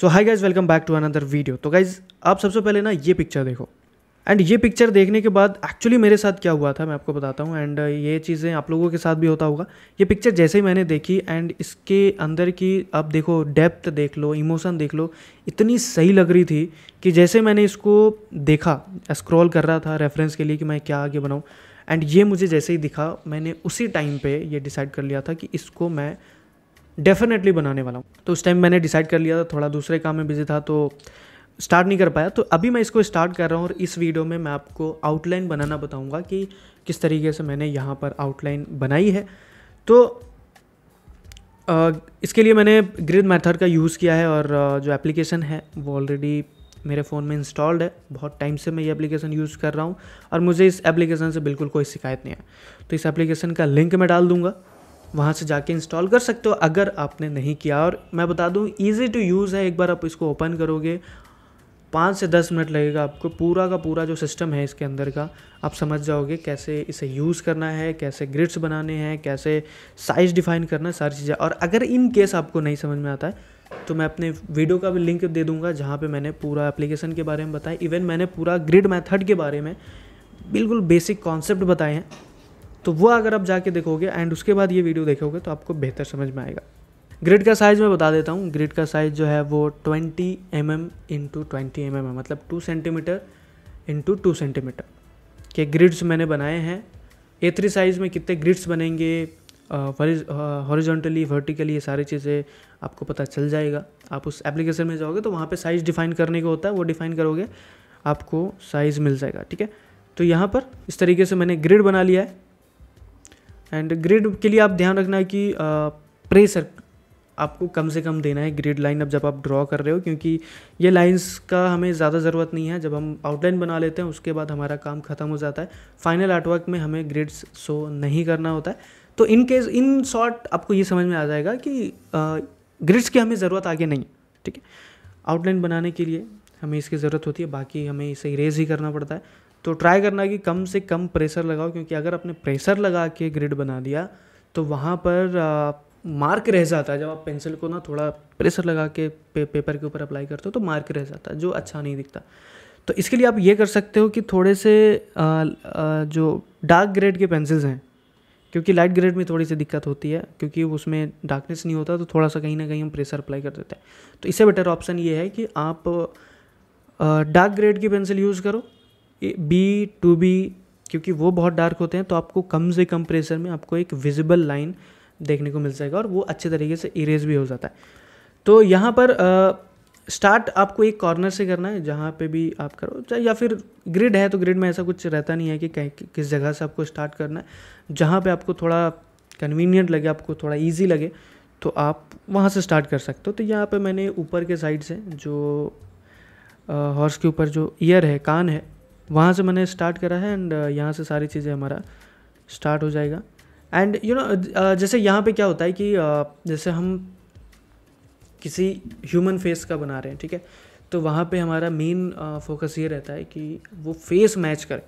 so hi guys welcome back to another video तो guys आप सबसे पहले ना ये पिक्चर देखो एंड ये पिक्चर देखने के बाद एक्चुअली मेरे साथ क्या हुआ था मैं आपको बताता हूँ एंड ये चीज़ें आप लोगों के साथ भी होता होगा ये पिक्चर जैसे ही मैंने देखी एंड इसके अंदर की आप देखो डेप्थ देख लो इमोशन देख लो इतनी सही लग रही थी कि जैसे मैंने इसको देखा स्क्रॉल कर रहा था रेफरेंस के लिए कि मैं क्या आगे बनाऊँ एंड ये मुझे जैसे ही दिखा मैंने उसी टाइम पर ये डिसाइड कर लिया था कि इसको मैं डेफिनेटली बनाने वाला हूँ तो उस टाइम मैंने डिसाइड कर लिया था थोड़ा दूसरे काम में बिजी था तो स्टार्ट नहीं कर पाया तो अभी मैं इसको स्टार्ट कर रहा हूँ और इस वीडियो में मैं आपको आउटलाइन बनाना बताऊँगा कि किस तरीके से मैंने यहाँ पर आउटलाइन बनाई है तो इसके लिए मैंने ग्रिड मेथड का यूज़ किया है और जो एप्लीकेशन है वो ऑलरेडी मेरे फ़ोन में इंस्टॉल्ड है बहुत टाइम से मैं ये एप्लीकेशन यूज़ कर रहा हूँ और मुझे इस एप्लीकेशन से बिल्कुल कोई शिकायत नहीं है तो इस एप्लीकेशन का लिंक मैं डाल दूँगा वहाँ से जाके इंस्टॉल कर सकते हो अगर आपने नहीं किया और मैं बता दूँ ईजी टू यूज़ है एक बार आप इसको ओपन करोगे पाँच से दस मिनट लगेगा आपको पूरा का पूरा जो सिस्टम है इसके अंदर का आप समझ जाओगे कैसे इसे यूज़ करना है कैसे ग्रिड्स बनाने हैं कैसे साइज़ डिफाइन करना है सारी चीज़ें और अगर इन केस आपको नहीं समझ में आता है तो मैं अपने वीडियो का भी लिंक दे दूंगा जहाँ पे मैंने पूरा एप्लीकेशन के बारे में बताया इवन मैंने पूरा ग्रिड मेथड के बारे में बिल्कुल बेसिक कॉन्सेप्ट बताए हैं तो वो अगर आप जाके देखोगे एंड उसके बाद ये वीडियो देखोगे तो आपको बेहतर समझ में आएगा ग्रिड का साइज़ मैं बता देता हूँ ग्रिड का साइज़ जो है वो 20 M M into twenty M M है मतलब 2 सेंटीमीटर इंटू टू सेंटीमीटर के ग्रिड्स मैंने बनाए हैं ए थ्री साइज़ में कितने ग्रिड्स बनेंगे हॉरिजॉन्टली वर्टिकली ये सारी चीज़ें आपको पता चल जाएगा आप उस एप्लीकेशन में जाओगे तो वहाँ पे साइज़ डिफाइन करने को होता है वो डिफाइन करोगे आपको साइज़ मिल जाएगा ठीक है तो यहाँ पर इस तरीके से मैंने ग्रिड बना लिया है एंड ग्रिड के लिए आप ध्यान रखना है कि प्रेशर आपको कम से कम देना है ग्रिड लाइन अब जब आप ड्रॉ कर रहे हो क्योंकि ये लाइंस का हमें ज़्यादा ज़रूरत नहीं है जब हम आउटलाइन बना लेते हैं उसके बाद हमारा काम ख़त्म हो जाता है फाइनल आर्टवर्क में हमें ग्रिड्स शो नहीं करना होता है तो इन केस इन शॉर्ट आपको ये समझ में आ जाएगा कि ग्रिड्स की हमें ज़रूरत आगे नहीं ठीक है आउटलाइन बनाने के लिए हमें इसकी ज़रूरत होती है बाकी हमें इसे इरेज ही करना पड़ता है तो ट्राई करना कि कम से कम प्रेशर लगाओ क्योंकि अगर आपने प्रेशर लगा के ग्रिड बना दिया तो वहाँ पर आ, मार्क रह जाता है जब आप पेंसिल को ना थोड़ा प्रेशर लगा के पे, पेपर के ऊपर अप्लाई करते हो तो मार्क रह जाता है जो अच्छा नहीं दिखता तो इसके लिए आप ये कर सकते हो कि थोड़े से आ, आ, जो डार्क ग्रेड के पेंसिल्स हैं क्योंकि लाइट ग्रेड में थोड़ी सी दिक्कत होती है क्योंकि उसमें डार्कनेस नहीं होता तो थोड़ा सा कहीं ना कहीं हम प्रेशर अप्लाई कर देते हैं तो इससे बेटर ऑप्शन ये है कि आप डार्क ग्रेड की पेंसिल यूज़ करो बी टू बी क्योंकि वो बहुत डार्क होते हैं तो आपको कम से कम प्रेशर में आपको एक विजिबल लाइन देखने को मिल जाएगा और वो अच्छे तरीके से इरेज भी हो जाता है तो यहाँ पर स्टार्ट आपको एक कॉर्नर से करना है जहाँ पे भी आप करो चाहे या फिर ग्रिड है तो ग्रिड में ऐसा कुछ रहता नहीं है कि कहीं कि, किस जगह से आपको स्टार्ट करना है जहाँ पे आपको थोड़ा कन्वीनियंट लगे आपको थोड़ा ईजी लगे तो आप वहाँ से स्टार्ट कर सकते हो तो यहाँ पर मैंने ऊपर के साइड से जो हॉर्स के ऊपर जो ईयर है कान है वहाँ से मैंने स्टार्ट करा है एंड uh, यहाँ से सारी चीज़ें हमारा स्टार्ट हो जाएगा एंड यू नो जैसे यहाँ पे क्या होता है कि uh, जैसे हम किसी ह्यूमन फेस का बना रहे हैं ठीक है तो वहाँ पे हमारा मेन फोकस uh, ये रहता है कि वो फेस मैच करे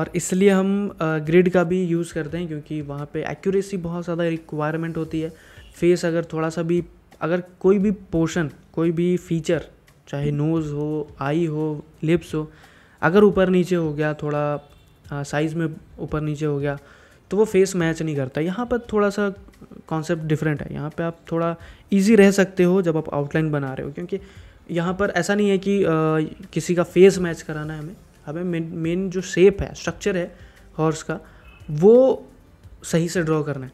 और इसलिए हम ग्रिड uh, का भी यूज़ करते हैं क्योंकि वहाँ पे एक्यूरेसी बहुत ज़्यादा रिक्वायरमेंट होती है फेस अगर थोड़ा सा भी अगर कोई भी पोर्शन कोई भी फीचर चाहे नोज़ हो आई हो लिप्स हो अगर ऊपर नीचे हो गया थोड़ा साइज़ में ऊपर नीचे हो गया तो वो फेस मैच नहीं करता यहाँ पर थोड़ा सा कॉन्सेप्ट डिफरेंट है यहाँ पे आप थोड़ा इजी रह सकते हो जब आप आउटलाइन बना रहे हो क्योंकि यहाँ पर ऐसा नहीं है कि आ, किसी का फेस मैच कराना है हमें हमें मेन जो शेप है स्ट्रक्चर है हॉर्स का वो सही से ड्रॉ करना है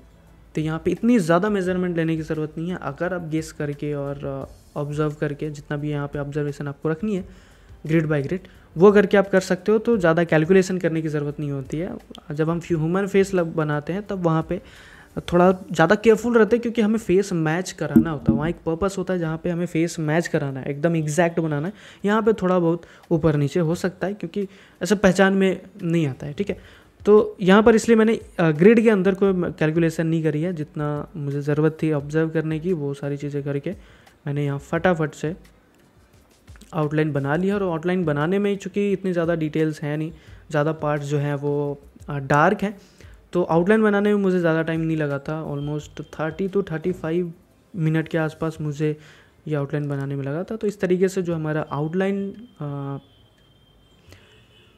तो यहाँ पे इतनी ज़्यादा मेजरमेंट लेने की ज़रूरत नहीं है अगर आप गेस करके और ऑब्ज़र्व करके जितना भी यहाँ पे ऑब्जर्वेशन आपको रखनी है ग्रिड बाय ग्रिड वो करके आप कर सकते हो तो ज़्यादा कैलकुलेशन करने की ज़रूरत नहीं होती है जब हम ह्यूमन फेस बनाते हैं तब वहाँ पे थोड़ा ज़्यादा केयरफुल रहते हैं क्योंकि हमें फेस मैच कराना होता है वहाँ एक पर्पस होता है जहाँ पे हमें फेस मैच कराना है एकदम एग्जैक्ट बनाना है यहाँ पे थोड़ा बहुत ऊपर नीचे हो सकता है क्योंकि ऐसा पहचान में नहीं आता है ठीक है तो यहाँ पर इसलिए मैंने ग्रिड के अंदर कोई कैलकुलेशन नहीं करी है जितना मुझे ज़रूरत थी ऑब्जर्व करने की वो सारी चीज़ें करके मैंने यहाँ फटाफट से आउटलाइन बना लिया और आउटलाइन बनाने में चूँकि इतनी ज़्यादा डिटेल्स हैं नहीं ज़्यादा पार्ट जो हैं वो डार्क हैं तो आउटलाइन बनाने में मुझे ज़्यादा टाइम नहीं लगा था almost thirty two thirty five minute के आसपास मुझे ये आउटलाइन बनाने में लगा था तो इस तरीके से जो हमारा आउटलाइन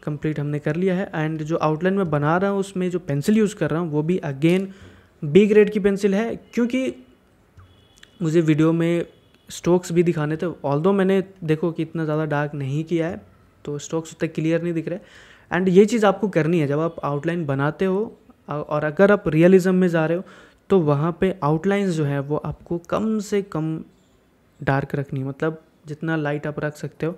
कंप्लीट हमने कर लिया है एंड जो आउटलाइन मैं बना रहा हूँ उसमें जो पेंसिल यूज़ कर रहा हूँ वो भी अगेन बी ग्रेड की पेंसिल है क्योंकि मुझे वीडियो में स्ट्रोक्स भी दिखाने थे ऑल मैंने देखो कि इतना ज़्यादा डार्क नहीं किया है तो स्ट्रोक्स उतने क्लियर नहीं दिख रहे एंड ये चीज़ आपको करनी है जब आप आउटलाइन बनाते हो और अगर आप रियलिज़म में जा रहे हो तो वहाँ पे आउटलाइंस जो है वो आपको कम से कम डार्क रखनी मतलब जितना लाइट आप रख सकते हो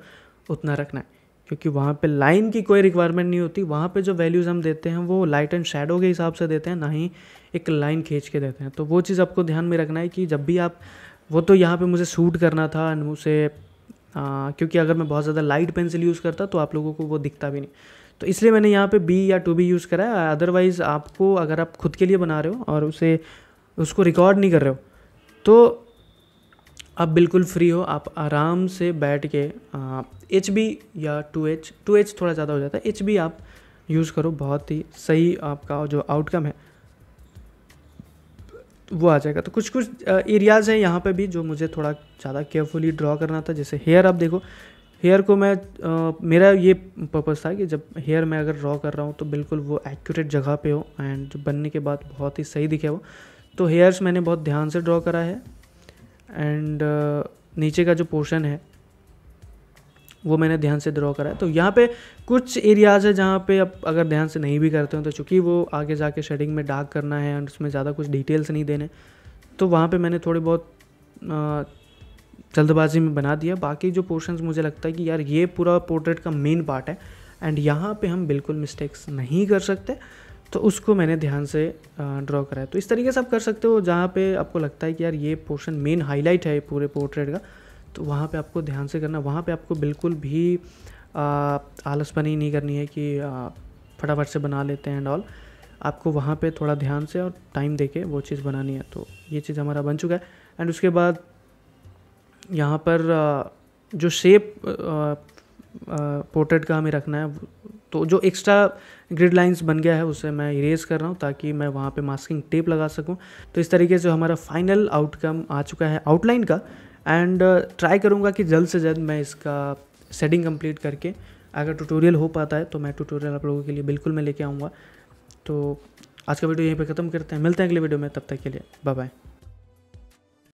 उतना रखना है क्योंकि वहाँ पे लाइन की कोई रिक्वायरमेंट नहीं होती वहाँ पे जो वैल्यूज़ हम देते हैं वो लाइट एंड शेडो के हिसाब से देते हैं ना ही एक लाइन खींच के देते हैं तो वो चीज़ आपको ध्यान में रखना है कि जब भी आप वो तो यहाँ पे मुझे सूट करना था मुझे आ, क्योंकि अगर मैं बहुत ज़्यादा लाइट पेंसिल यूज़ करता तो आप लोगों को वो दिखता भी नहीं तो इसलिए मैंने यहाँ पे बी या टू बी यूज़ करा है अदरवाइज़ आपको अगर आप खुद के लिए बना रहे हो और उसे उसको रिकॉर्ड नहीं कर रहे हो तो आप बिल्कुल फ्री हो आप आराम से बैठ के एच बी या टू एच टू एच थोड़ा ज़्यादा हो जाता है एच बी आप यूज़ करो बहुत ही सही आपका जो आउटकम है वो आ जाएगा तो कुछ कुछ एरियाज़ हैं यहाँ पे भी जो मुझे थोड़ा ज़्यादा केयरफुली ड्रॉ करना था जैसे हेयर आप देखो हेयर को मैं आ, मेरा ये पर्पस था कि जब हेयर मैं अगर ड्रॉ कर रहा हूँ तो बिल्कुल वो एक्यूरेट जगह पे हो एंड जो बनने के बाद बहुत ही सही दिखे वो तो हेयर्स मैंने बहुत ध्यान से ड्रॉ करा है एंड नीचे का जो पोर्शन है वो मैंने ध्यान से ड्रॉ करा है तो यहाँ पे कुछ एरियाज़ है जहाँ पे आप अगर ध्यान से नहीं भी करते हो तो चूँकि वो आगे जाके शेडिंग में डार्क करना है और उसमें ज़्यादा कुछ डिटेल्स नहीं देने तो वहाँ पे मैंने थोड़े बहुत जल्दबाजी में बना दिया बाकी जो पोर्शंस मुझे लगता है कि यार ये पूरा पोर्ट्रेट का मेन पार्ट है एंड यहाँ पर हम बिल्कुल मिस्टेक्स नहीं कर सकते तो उसको मैंने ध्यान से ड्रॉ कराया तो इस तरीके से आप कर सकते हो जहाँ पर आपको लगता है कि यार ये पोर्शन मेन हाईलाइट है पूरे पोर्ट्रेट का तो वहाँ पे आपको ध्यान से करना वहाँ पे आपको बिल्कुल भी आलसपनी नहीं करनी है कि फटाफट से बना लेते हैं एंड ऑल आपको वहाँ पे थोड़ा ध्यान से और टाइम दे के वो चीज़ बनानी है तो ये चीज़ हमारा बन चुका है एंड उसके बाद यहाँ पर जो शेप पोर्ट्रेट का हमें रखना है तो जो एक्स्ट्रा ग्रिड लाइंस बन गया है उसे मैं इरेज कर रहा हूँ ताकि मैं वहाँ पे मास्किंग टेप लगा सकूँ तो इस तरीके से हमारा फाइनल आउटकम आ चुका है आउटलाइन का एंड ट्राई करूँगा कि जल्द से जल्द मैं इसका सेटिंग कंप्लीट करके अगर ट्यूटोरियल हो पाता है तो मैं ट्यूटोरियल आप लोगों के लिए बिल्कुल मैं लेके आऊँगा तो आज का वीडियो यहीं पे ख़त्म करते हैं मिलते हैं अगले वीडियो में तब तक के लिए बाय बाय